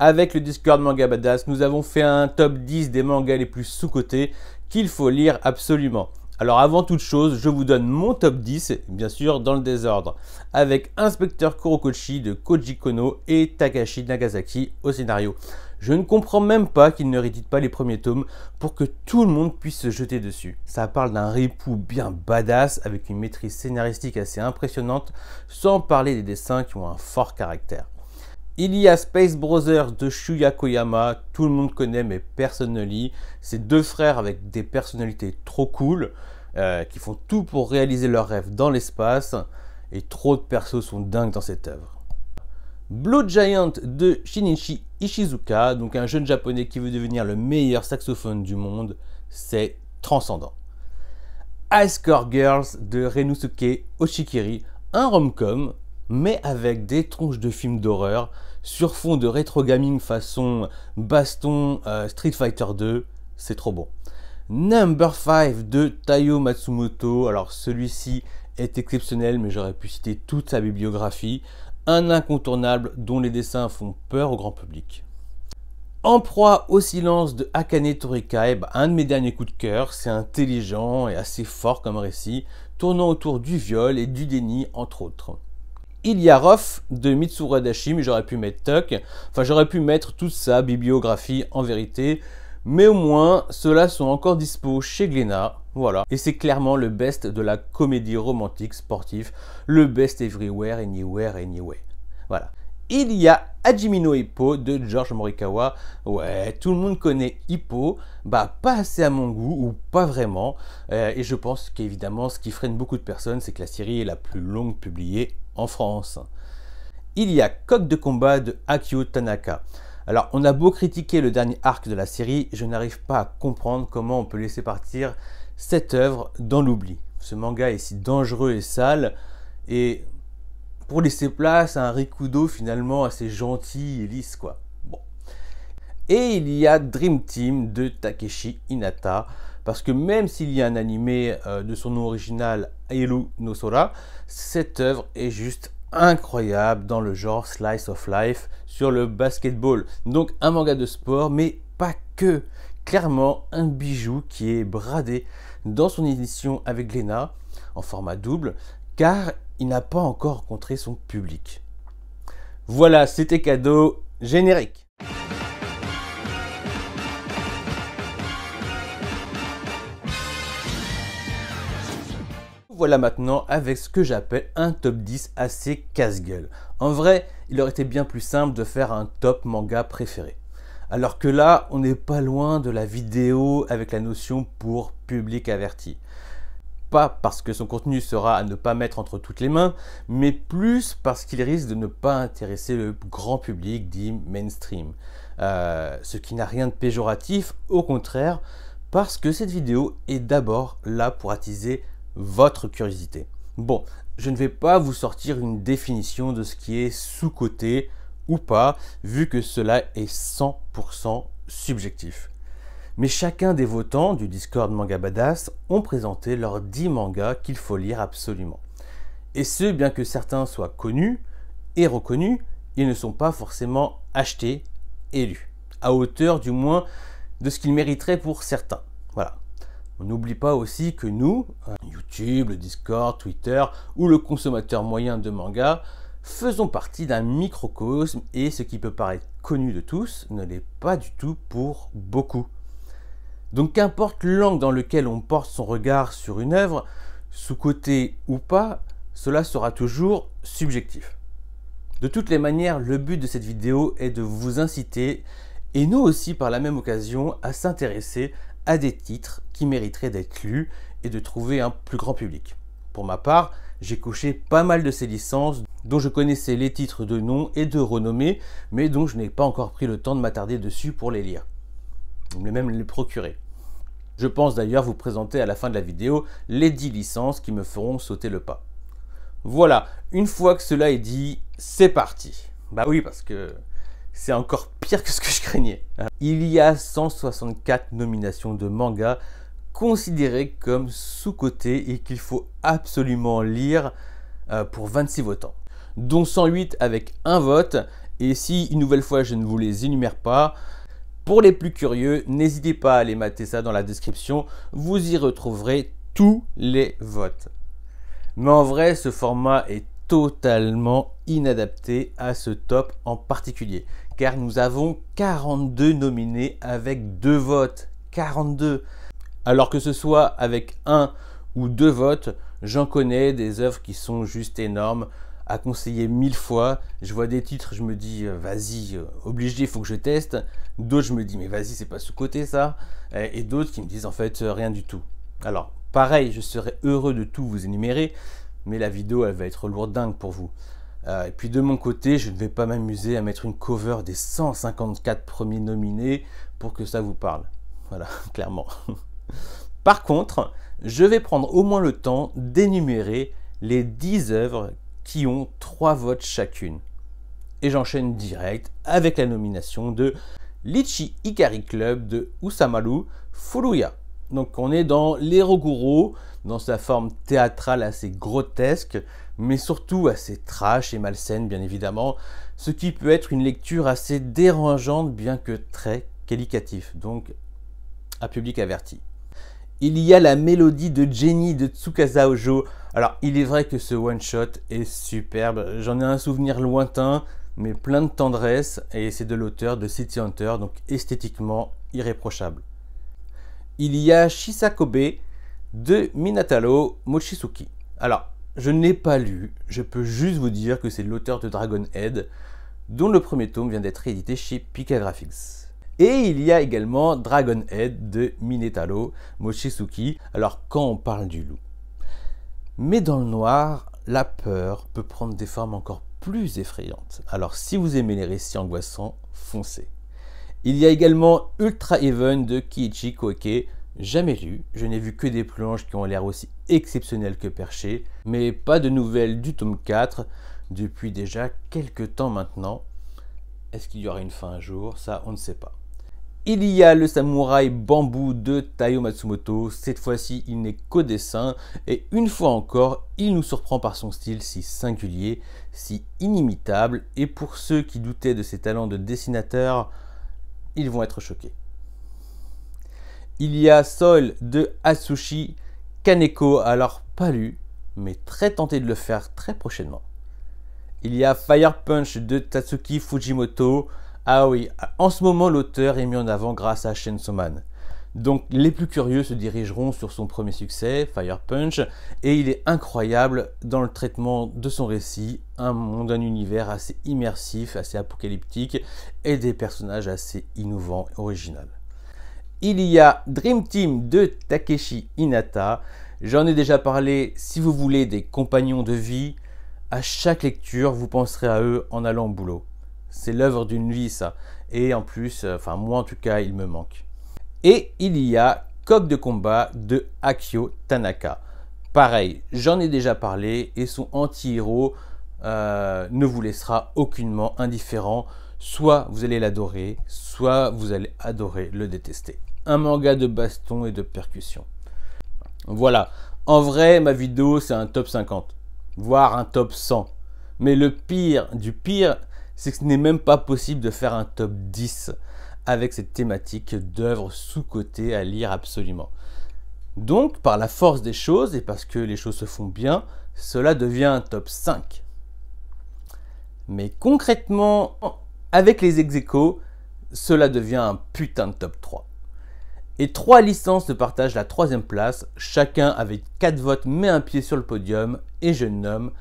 Avec le Discord Manga Badass, nous avons fait un top 10 des mangas les plus sous-cotés qu'il faut lire absolument. Alors avant toute chose, je vous donne mon top 10, bien sûr dans le désordre, avec Inspecteur Kurokochi de Koji Kono et Takashi Nagasaki au scénario. Je ne comprends même pas qu'il ne rédite pas les premiers tomes pour que tout le monde puisse se jeter dessus. Ça parle d'un ripou bien badass avec une maîtrise scénaristique assez impressionnante, sans parler des dessins qui ont un fort caractère. Il y a Space Brothers de Shuya Koyama, tout le monde connaît mais personne ne lit. C'est deux frères avec des personnalités trop cool, euh, qui font tout pour réaliser leurs rêves dans l'espace, et trop de persos sont dingues dans cette œuvre. Blue Giant de Shinichi Ishizuka, donc un jeune japonais qui veut devenir le meilleur saxophone du monde, c'est transcendant. Ice Core Girls de Renusuke Oshikiri, un rom-com mais avec des tronches de films d'horreur sur fond de rétro gaming façon baston euh, Street Fighter 2, c'est trop bon. Number 5 de Tayo Matsumoto, alors celui-ci est exceptionnel mais j'aurais pu citer toute sa bibliographie, un incontournable dont les dessins font peur au grand public. En proie au silence de Akane Torikai, eh ben, un de mes derniers coups de cœur, c'est intelligent et assez fort comme récit, tournant autour du viol et du déni entre autres ruff de Mitsuru Adachi, mais j'aurais pu mettre Tuck. Enfin, j'aurais pu mettre toute sa bibliographie en vérité. Mais au moins, ceux-là sont encore dispo chez Glénat. Voilà. Et c'est clairement le best de la comédie romantique sportive. Le best everywhere, anywhere, anyway. Voilà. Il y a Hajimino Hippo de George Morikawa. Ouais, tout le monde connaît Hippo. Bah, pas assez à mon goût, ou pas vraiment. Euh, et je pense qu'évidemment, ce qui freine beaucoup de personnes, c'est que la série est la plus longue publiée en France. Il y a Coq de combat de Akio Tanaka. Alors, on a beau critiquer le dernier arc de la série, je n'arrive pas à comprendre comment on peut laisser partir cette œuvre dans l'oubli. Ce manga est si dangereux et sale, et pour laisser place à un Rikudo finalement assez gentil et lisse, quoi. Bon. Et il y a Dream Team de Takeshi Inata. Parce que même s'il y a un animé euh, de son nom original, Ailu no cette œuvre est juste incroyable dans le genre Slice of Life sur le basketball. Donc un manga de sport, mais pas que. Clairement un bijou qui est bradé dans son édition avec Lena en format double, car il n'a pas encore rencontré son public. Voilà, c'était cadeau générique. voilà maintenant avec ce que j'appelle un top 10 assez casse-gueule. En vrai, il aurait été bien plus simple de faire un top manga préféré. Alors que là, on n'est pas loin de la vidéo avec la notion pour public averti. Pas parce que son contenu sera à ne pas mettre entre toutes les mains, mais plus parce qu'il risque de ne pas intéresser le grand public dit mainstream. Euh, ce qui n'a rien de péjoratif, au contraire, parce que cette vidéo est d'abord là pour attiser votre curiosité. Bon, je ne vais pas vous sortir une définition de ce qui est sous-côté ou pas, vu que cela est 100% subjectif. Mais chacun des votants du Discord Manga Badass ont présenté leurs 10 mangas qu'il faut lire absolument. Et ce, bien que certains soient connus et reconnus, ils ne sont pas forcément achetés et lus, à hauteur du moins de ce qu'ils mériteraient pour certains. Voilà. On n'oublie pas aussi que nous, euh, YouTube, le Discord, Twitter ou le consommateur moyen de manga, faisons partie d'un microcosme et ce qui peut paraître connu de tous ne l'est pas du tout pour beaucoup. Donc qu'importe l'angle dans lequel on porte son regard sur une œuvre, sous-côté ou pas, cela sera toujours subjectif. De toutes les manières, le but de cette vidéo est de vous inciter, et nous aussi par la même occasion, à s'intéresser des titres qui mériteraient d'être lus et de trouver un plus grand public. Pour ma part, j'ai coché pas mal de ces licences dont je connaissais les titres de nom et de renommée, mais dont je n'ai pas encore pris le temps de m'attarder dessus pour les lire, ou même les procurer. Je pense d'ailleurs vous présenter à la fin de la vidéo les 10 licences qui me feront sauter le pas. Voilà, une fois que cela est dit, c'est parti. Bah oui, parce que c'est encore pire que ce que je craignais. Il y a 164 nominations de manga considérées comme sous-cotées et qu'il faut absolument lire euh, pour 26 votants, dont 108 avec un vote. Et si une nouvelle fois je ne vous les énumère pas, pour les plus curieux, n'hésitez pas à les mater ça dans la description, vous y retrouverez tous les votes. Mais en vrai, ce format est totalement inadapté à ce top en particulier, car nous avons 42 nominés avec deux votes. 42 Alors que ce soit avec un ou deux votes, j'en connais des œuvres qui sont juste énormes à conseiller mille fois. Je vois des titres, je me dis euh, vas-y, euh, obligé, faut que je teste. D'autres, je me dis mais vas-y, c'est pas ce côté ça. Et d'autres qui me disent en fait euh, rien du tout. Alors, pareil, je serais heureux de tout vous énumérer, mais la vidéo elle va être lourdingue pour vous. Euh, et puis de mon côté, je ne vais pas m'amuser à mettre une cover des 154 premiers nominés pour que ça vous parle. Voilà, clairement. Par contre, je vais prendre au moins le temps d'énumérer les 10 œuvres qui ont 3 votes chacune. Et j'enchaîne direct avec la nomination de Lichi Ikari Club de Usamalu Furuya. Donc on est dans les Roguro dans sa forme théâtrale assez grotesque, mais surtout assez trash et malsaine bien évidemment, ce qui peut être une lecture assez dérangeante bien que très qualitatif donc à public averti. Il y a la mélodie de Jenny de Tsukasa Ojo. Alors il est vrai que ce one-shot est superbe, j'en ai un souvenir lointain, mais plein de tendresse, et c'est de l'auteur de City Hunter, donc esthétiquement irréprochable. Il y a Shisakobe, de Minatalo Mochizuki. Alors, je n'ai pas lu, je peux juste vous dire que c'est l'auteur de Dragon Head, dont le premier tome vient d'être édité chez Pika Graphics. Et il y a également Dragon Head de Minetalo, Mochizuki. Alors quand on parle du loup. Mais dans le noir, la peur peut prendre des formes encore plus effrayantes. Alors si vous aimez les récits angoissants, foncez. Il y a également Ultra Even de Kiichi Koike, jamais lu, je n'ai vu que des planches qui ont l'air aussi exceptionnelles que perchées, mais pas de nouvelles du tome 4 depuis déjà quelques temps maintenant. Est-ce qu'il y aura une fin un jour Ça, on ne sait pas. Il y a le samouraï bambou de Taio Matsumoto, cette fois-ci il n'est qu'au dessin, et une fois encore, il nous surprend par son style si singulier, si inimitable, et pour ceux qui doutaient de ses talents de dessinateur, ils vont être choqués il y a Soul de Atsushi Kaneko, alors pas lu, mais très tenté de le faire très prochainement. Il y a Fire Punch de Tatsuki Fujimoto. Ah oui, en ce moment l'auteur est mis en avant grâce à Chainsaw Man. Donc les plus curieux se dirigeront sur son premier succès, Fire Punch, et il est incroyable dans le traitement de son récit, un monde, un univers assez immersif, assez apocalyptique, et des personnages assez innovants, et originaux il y a Dream Team de Takeshi Inata. J'en ai déjà parlé, si vous voulez, des compagnons de vie. À chaque lecture, vous penserez à eux en allant au boulot. C'est l'œuvre d'une vie, ça. Et en plus, euh, enfin, moi en tout cas, il me manque. Et il y a Coq de combat de Akio Tanaka. Pareil, j'en ai déjà parlé et son anti-héros euh, ne vous laissera aucunement indifférent. Soit vous allez l'adorer, soit vous allez adorer le détester un manga de baston et de percussion. Voilà, en vrai, ma vidéo, c'est un top 50, voire un top 100. Mais le pire du pire, c'est que ce n'est même pas possible de faire un top 10 avec cette thématique d'œuvres sous-cotées à lire absolument. Donc, par la force des choses et parce que les choses se font bien, cela devient un top 5. Mais concrètement, avec les ex cela devient un putain de top 3. Et trois licences se partagent la troisième place, chacun avec 4 votes met un pied sur le podium, et je nomme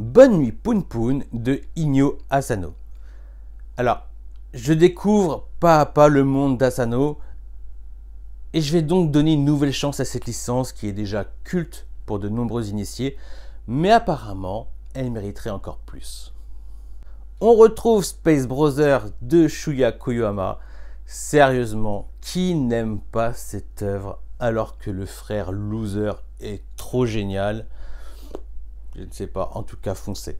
Bonne nuit Poun Poun de Inyo Asano. Alors, je découvre pas à pas le monde d'Asano, et je vais donc donner une nouvelle chance à cette licence qui est déjà culte pour de nombreux initiés, mais apparemment, elle mériterait encore plus. On retrouve Space Browser de Shuya Koyama. Sérieusement, qui n'aime pas cette œuvre alors que le frère Loser est trop génial Je ne sais pas, en tout cas foncé.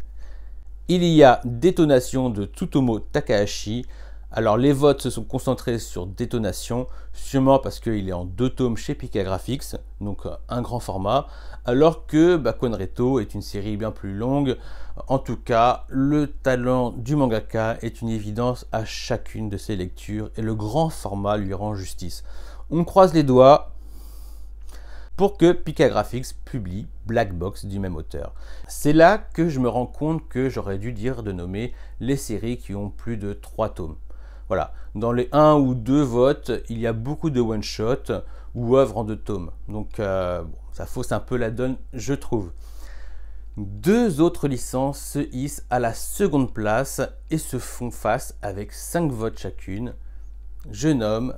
Il y a Détonation de Tsutomo Takahashi, alors les votes se sont concentrés sur Détonation, sûrement parce qu'il est en deux tomes chez Pika Graphics, donc euh, un grand format, alors que Bakon est une série bien plus longue. En tout cas, le talent du mangaka est une évidence à chacune de ses lectures et le grand format lui rend justice. On croise les doigts pour que Pika publie Black Box du même auteur. C'est là que je me rends compte que j'aurais dû dire de nommer les séries qui ont plus de trois tomes. Voilà, dans les 1 ou 2 votes, il y a beaucoup de one-shot ou œuvres en deux tomes. Donc euh, ça fausse un peu la donne, je trouve. Deux autres licences se hissent à la seconde place et se font face avec 5 votes chacune. Je nomme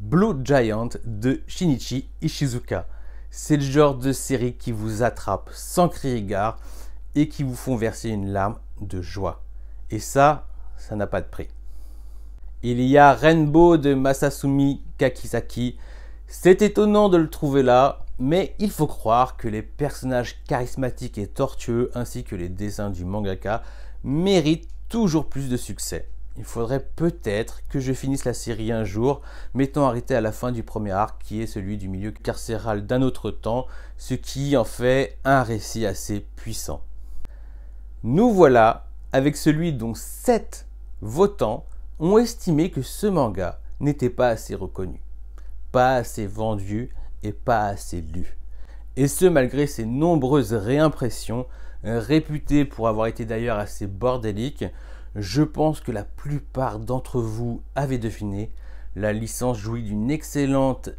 Blue Giant de Shinichi Ishizuka. C'est le genre de série qui vous attrape sans crier gare et qui vous font verser une larme de joie. Et ça, ça n'a pas de prix. Il y a Rainbow de Masasumi Kakisaki. C'est étonnant de le trouver là, mais il faut croire que les personnages charismatiques et tortueux ainsi que les dessins du mangaka méritent toujours plus de succès. Il faudrait peut-être que je finisse la série un jour, m'étant arrêté à la fin du premier arc qui est celui du milieu carcéral d'un autre temps, ce qui en fait un récit assez puissant. Nous voilà avec celui dont 7 votants ont estimé que ce manga n'était pas assez reconnu, pas assez vendu et pas assez lu. Et ce malgré ses nombreuses réimpressions, euh, réputées pour avoir été d'ailleurs assez bordéliques, je pense que la plupart d'entre vous avaient deviné, la licence jouit d'une excellente,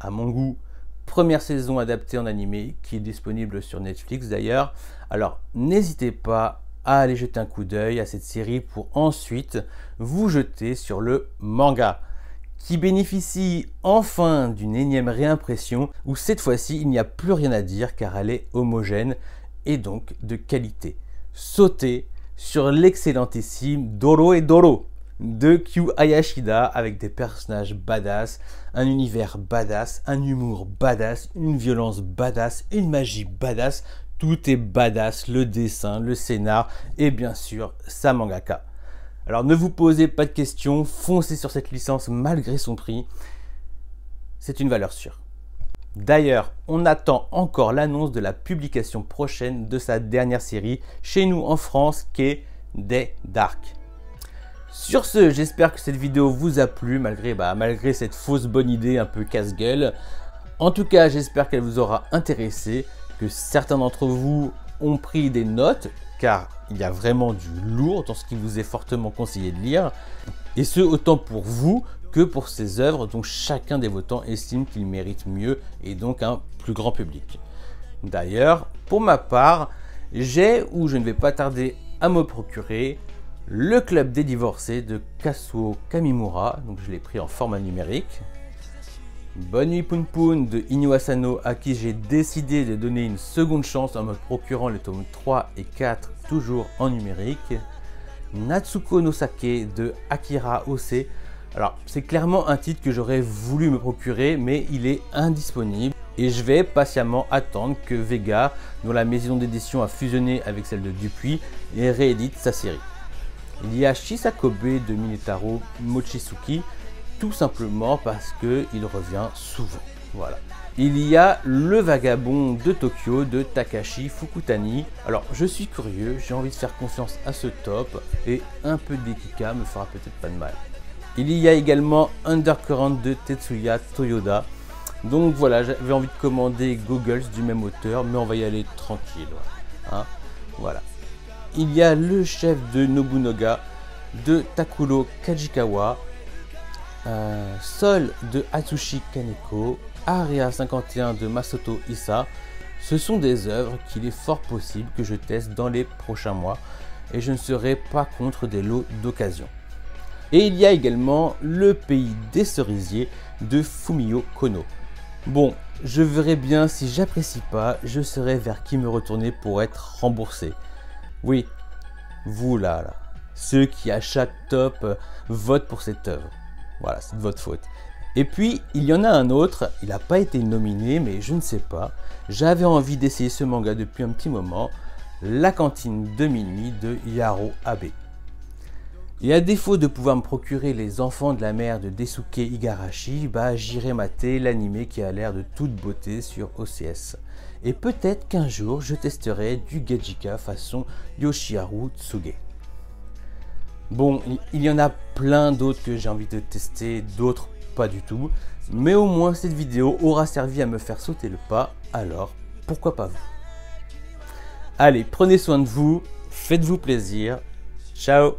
à mon goût, première saison adaptée en animé qui est disponible sur Netflix d'ailleurs. Alors n'hésitez pas à aller jeter un coup d'œil à cette série pour ensuite vous jeter sur le manga qui bénéficie enfin d'une énième réimpression où cette fois-ci il n'y a plus rien à dire car elle est homogène et donc de qualité. Sautez sur l'excellentissime Doro et Doro de Q Hayashida avec des personnages badass, un univers badass, un humour badass, une violence badass, une magie badass, tout est badass, le dessin, le scénar et bien sûr sa mangaka. Alors ne vous posez pas de questions, foncez sur cette licence malgré son prix. C'est une valeur sûre. D'ailleurs, on attend encore l'annonce de la publication prochaine de sa dernière série chez nous en France qui est Des Dark. Sur ce, j'espère que cette vidéo vous a plu malgré, bah, malgré cette fausse bonne idée un peu casse-gueule. En tout cas, j'espère qu'elle vous aura intéressé que certains d'entre vous ont pris des notes, car il y a vraiment du lourd dans ce qui vous est fortement conseillé de lire, et ce autant pour vous que pour ces œuvres dont chacun des votants estime qu'il mérite mieux et donc un plus grand public. D'ailleurs, pour ma part, j'ai ou je ne vais pas tarder à me procurer le club des divorcés de Kasuo Kamimura, donc je l'ai pris en format numérique, Bonne nuit Poun de Inyo Asano à qui j'ai décidé de donner une seconde chance en me procurant les tomes 3 et 4 toujours en numérique. Natsuko no Sake de Akira Ose. Alors c'est clairement un titre que j'aurais voulu me procurer mais il est indisponible et je vais patiemment attendre que Vega, dont la maison d'édition a fusionné avec celle de Dupuis, réédite sa série. Il y a Shisakobe de Minetaro Mochisuki. Tout simplement parce qu'il revient souvent. Voilà. Il y a Le Vagabond de Tokyo de Takashi Fukutani. Alors je suis curieux, j'ai envie de faire confiance à ce top et un peu de d'Ekika me fera peut-être pas de mal. Il y a également Undercurrent de Tetsuya Toyoda. Donc voilà, j'avais envie de commander Goggles du même auteur, mais on va y aller tranquille. Hein, voilà. Il y a Le Chef de Nobunaga de Takulo Kajikawa. Euh, Sol de Atsushi Kaneko, Aria 51 de Masato Issa, ce sont des œuvres qu'il est fort possible que je teste dans les prochains mois et je ne serai pas contre des lots d'occasion. Et il y a également Le pays des cerisiers de Fumio Kono. Bon, je verrai bien si j'apprécie pas, je serai vers qui me retourner pour être remboursé. Oui, vous là, là, ceux qui à chaque top votent pour cette œuvre. Voilà, c'est de votre faute. Et puis, il y en a un autre, il n'a pas été nominé, mais je ne sais pas. J'avais envie d'essayer ce manga depuis un petit moment, La cantine de minuit de Yaro Abe. Et à défaut de pouvoir me procurer Les enfants de la mère de Desuke Igarashi, bah, j'irai mater l'anime qui a l'air de toute beauté sur OCS. Et peut-être qu'un jour, je testerai du Gajika façon Yoshiharu Tsuge. Bon, il y en a plein d'autres que j'ai envie de tester, d'autres pas du tout. Mais au moins cette vidéo aura servi à me faire sauter le pas, alors pourquoi pas vous Allez, prenez soin de vous, faites-vous plaisir, ciao